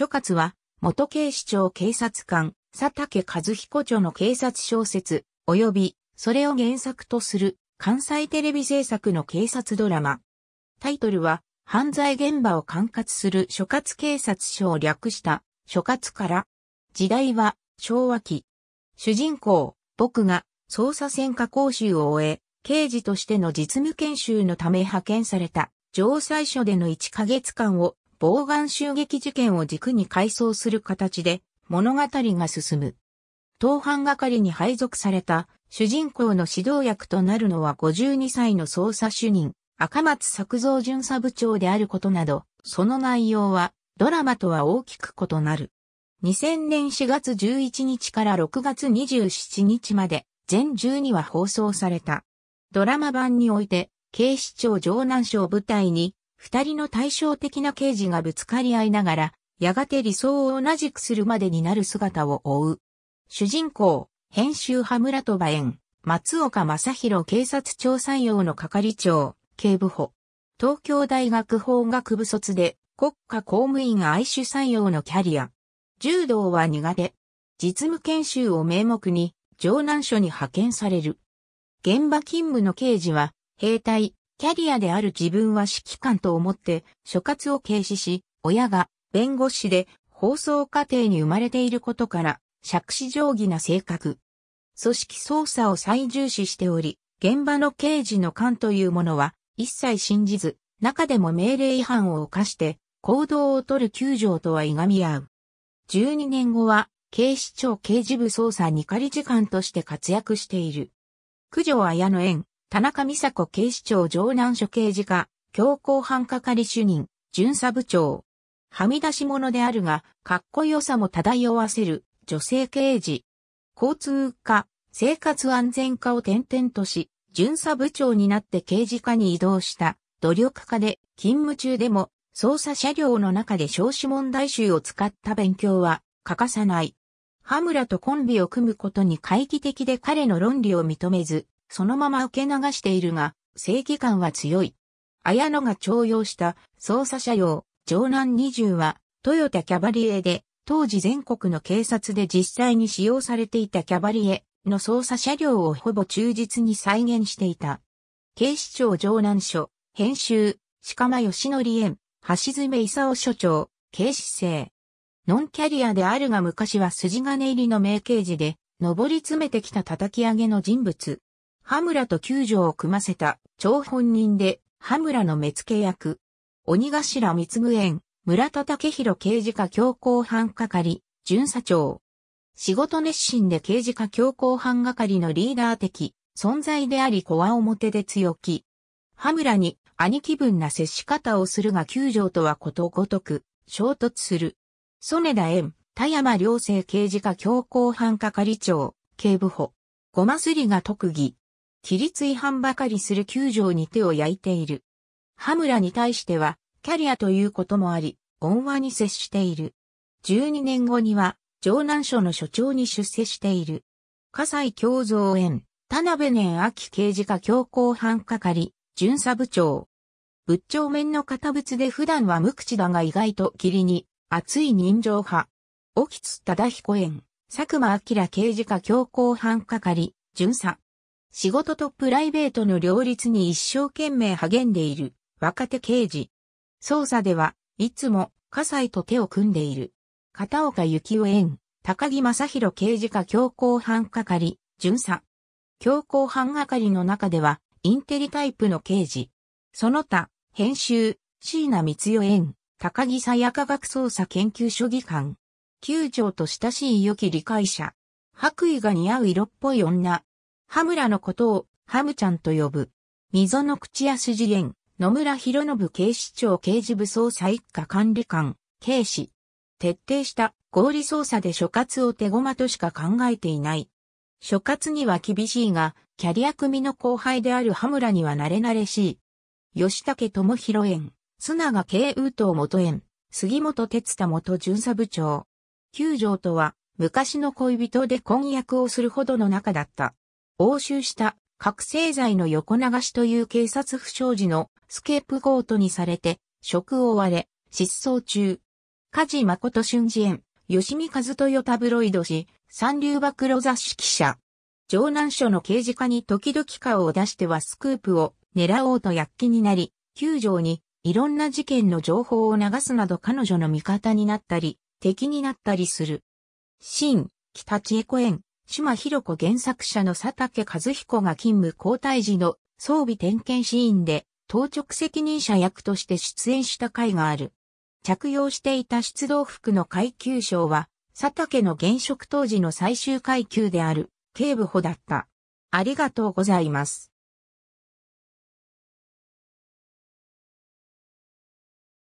諸葛は、元警視庁警察官、佐竹和彦著の警察小説、及び、それを原作とする、関西テレビ制作の警察ドラマ。タイトルは、犯罪現場を管轄する諸葛警察署を略した、諸葛から。時代は、昭和期。主人公、僕が、捜査線下講習を終え、刑事としての実務研修のため派遣された、城西署での1ヶ月間を防眼襲撃事件を軸に回想する形で物語が進む。当犯係に配属された主人公の指導役となるのは52歳の捜査主任、赤松作造巡査部長であることなど、その内容はドラマとは大きく異なる。2000年4月11日から6月27日まで全12話放送された。ドラマ版において、警視庁城南省舞台に二人の対照的な刑事がぶつかり合いながら、やがて理想を同じくするまでになる姿を追う。主人公、編集派村戸ば園、松岡正宏警察調査用の係長、警部補。東京大学法学部卒で、国家公務員愛主採用のキャリア。柔道は苦手。実務研修を名目に、城南署に派遣される。現場勤務の刑事は、兵隊、キャリアである自分は指揮官と思って所轄を軽視し、親が弁護士で放送過程に生まれていることから、尺子定規な性格。組織捜査を最重視しており、現場の刑事の官というものは一切信じず、中でも命令違反を犯して行動を取る九条とはいがみ合う。12年後は警視庁刑事部捜査に仮時間として活躍している。九条綾野園、田中美佐子警視庁城南署刑事課、強行犯係主任、巡査部長。はみ出し者であるが、かっこよさも漂わせる、女性刑事。交通課、生活安全課を転々とし、巡査部長になって刑事課に移動した、努力家で、勤務中でも、捜査車両の中で少子問題集を使った勉強は、欠かさない。ムラとコンビを組むことに会議的で彼の論理を認めず、そのまま受け流しているが、正義感は強い。綾野が徴用した捜査車両、城南20は、トヨタキャバリエで、当時全国の警察で実際に使用されていたキャバリエの捜査車両をほぼ忠実に再現していた。警視庁城南署、編集、鹿間義則園、橋爪勲署長、警視正。ノンキャリアであるが昔は筋金入りの名刑事で、上り詰めてきた叩き上げの人物。羽村と九条を組ませた張本人で、羽村の目付役。鬼頭三光園、村田武弘刑事課強行犯係、巡査長。仕事熱心で刑事課強行犯係のリーダー的存在であり、コア表で強気。羽村に兄貴分な接し方をするが九条とはことごとく衝突する。曽根田園、田山良生刑事課強行犯係長、警部補。ごますりが特技、規律違反ばかりする球場に手を焼いている。羽村に対しては、キャリアということもあり、恩和に接している。12年後には、城南署の署長に出世している。葛西京造園、田辺年秋刑事課強行犯係、巡査部長。仏長面の堅物で普段は無口だが意外と霧に、熱い人情派。沖津忠彦園、佐久間明刑事課強行犯係、巡査。仕事とプライベートの両立に一生懸命励んでいる若手刑事。捜査ではいつも葛西と手を組んでいる。片岡幸夫園、高木正宏刑事課強行犯係、巡査。強行犯係の中ではインテリタイプの刑事。その他、編集、椎名光代園、高木さや科学捜査研究所議官。九条と親しい良き理解者。白衣が似合う色っぽい女、ハムラのことをハムちゃんと呼ぶ。溝の口す次元、野村博信警視庁刑事部捜査一課管理官、警視。徹底した合理捜査で諸葛を手駒としか考えていない。諸葛には厳しいが、キャリア組の後輩である羽村には慣れ慣れしい。吉武智弘園、須永慶宇東元園、杉本哲太元巡査部長。九条とは、昔の恋人で婚約をするほどの仲だった。押収した覚醒剤の横流しという警察不祥事のスケープゴートにされて、職を追われ、失踪中。梶誠俊二園、吉見和豊タブロイド氏、三流暴露雑誌記者。城南署の刑事課に時々顔を出してはスクープを狙おうと躍起になり、九条にいろんな事件の情報を流すなど彼女の味方になったり、敵になったりする。新、北千恵子園、島弘子原作者の佐竹和彦が勤務交代時の装備点検シーンで、当直責任者役として出演した回がある。着用していた出動服の階級賞は、佐竹の現職当時の最終階級である、警部補だった。ありがとうございます。